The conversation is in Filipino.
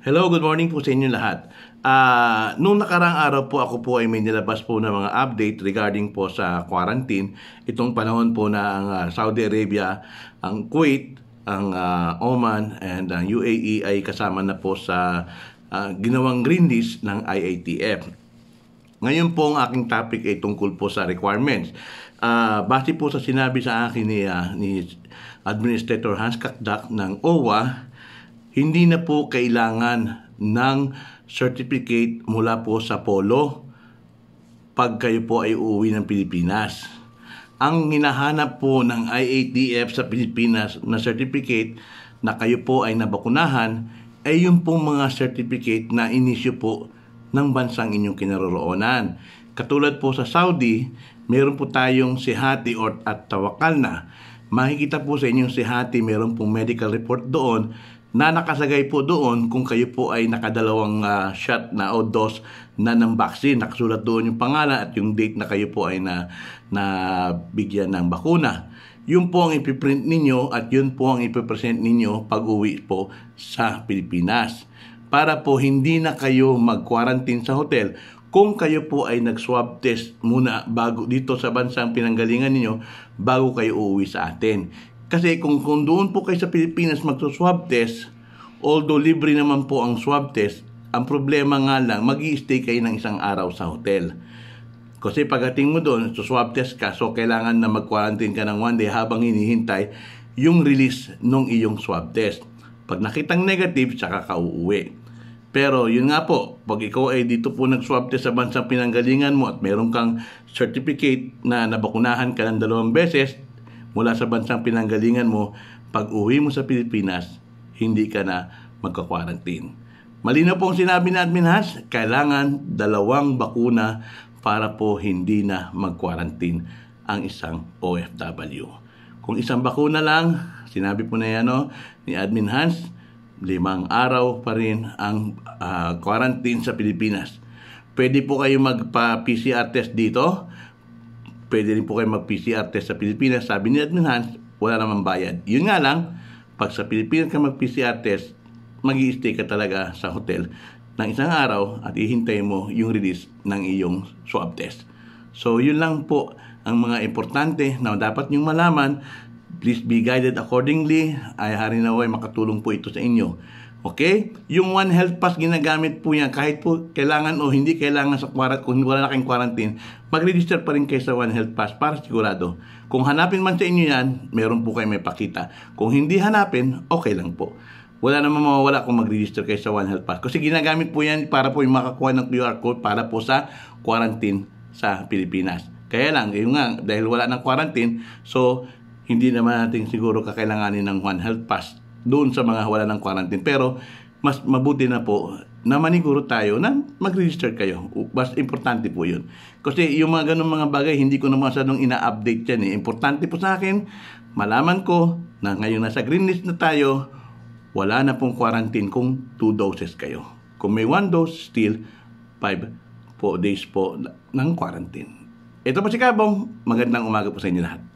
Hello, good morning po sa inyo lahat. Uh, nung nakarang araw po ako po ay may nilabas po ng mga update regarding po sa quarantine. Itong panahon po ng uh, ah, Saudi Arabia, ang Kuwait, ang uh, Oman, and ang UAE ay kasama na po sa uh, ginawang green list ng IATF. Ngayon po ang aking topic ay tungkol po sa requirements. Uh, base po sa sinabi sa akin ni, uh, ni Administrator Hans Kakdak ng OWA, hindi na po kailangan ng certificate mula po sa polo pag kayo po ay uuwi ng Pilipinas. Ang hinahanap po ng IATF sa Pilipinas na certificate na kayo po ay nabakunahan ay yung pong mga certificate na inisyo po ng bansang inyong kinaroroonan. Katulad po sa Saudi, meron po tayong sihati or at tawakal na. Makikita po sa inyong sihati, meron pong medical report doon na nakalagay po doon kung kayo po ay nakadalawang uh, shot na o dos na ng vaccine. Nakasulat doon yung pangalan at yung date na kayo po ay na, na bigyan ng bakuna. Yun po ang ipiprint ninyo at yun po ang ipipresent ninyo pag uwi po sa Pilipinas. Para po hindi na kayo mag-quarantine sa hotel kung kayo po ay nag-swab test muna bago dito sa bansang pinanggalingan ninyo bago kayo uuwi sa atin. Kasi kung, kung doon po kayo sa Pilipinas magso-swab test, although libre naman po ang swab test, ang problema nga lang, mag stay kayo ng isang araw sa hotel. Kasi pagdating mo doon, so swab test ka, so kailangan na mag-quarantine ka ng one day habang hinihintay yung release nung iyong swab test. Pag nakitang negative, tsaka ka uuwi. Pero yun nga po, pag ikaw ay dito po nag-swab test sa bansang pinanggalingan mo at meron kang certificate na nabakunahan ka ng dalawang beses, mula sa bansang pinanggalingan mo, pag uwi mo sa Pilipinas, hindi ka na magka-quarantine. Malinaw pong sinabi ni Admin Has, kailangan dalawang bakuna para po hindi na mag-quarantine ang isang OFW. Kung isang bakuna lang, sinabi po na yan no, ni Admin Hans, limang araw pa rin ang uh, quarantine sa Pilipinas. Pwede po kayo magpa-PCR test dito pwede rin po kayo mag-PCR test sa Pilipinas. Sabi ni Admin Hans, wala namang bayad. Yun nga lang, pag sa Pilipinas ka mag-PCR test, mag stay ka talaga sa hotel ng isang araw at ihintay mo yung release ng iyong swab test. So, yun lang po ang mga importante na dapat nyong malaman. Please be guided accordingly. Ay, hari na ay makatulong po ito sa inyo. Okay? Yung One Health Pass, ginagamit po yan kahit po kailangan o hindi kailangan sa quarantine, kung wala na kayong quarantine, mag-register pa rin kayo sa One Health Pass para sigurado. Kung hanapin man sa inyo yan, meron po kayo may pakita. Kung hindi hanapin, okay lang po. Wala naman mawawala kung mag-register kayo sa One Health Pass. Kasi ginagamit po yan para po yung makakuha ng QR code para po sa quarantine sa Pilipinas. Kaya lang, yun nga, dahil wala ng quarantine, so hindi naman natin siguro kakailanganin ng One Health Pass doon sa mga wala ng quarantine. Pero mas mabuti na po na maniguro tayo na mag-register kayo. Mas importante po yun. Kasi yung mga ganun mga bagay, hindi ko na masyadong ina-update yan. Eh. Importante po sa akin, malaman ko na ngayon nasa green list na tayo, wala na pong quarantine kung 2 doses kayo. Kung may 1 dose, still 5 po days po ng quarantine. Ito po si Kabong. Magandang umaga po sa inyo lahat.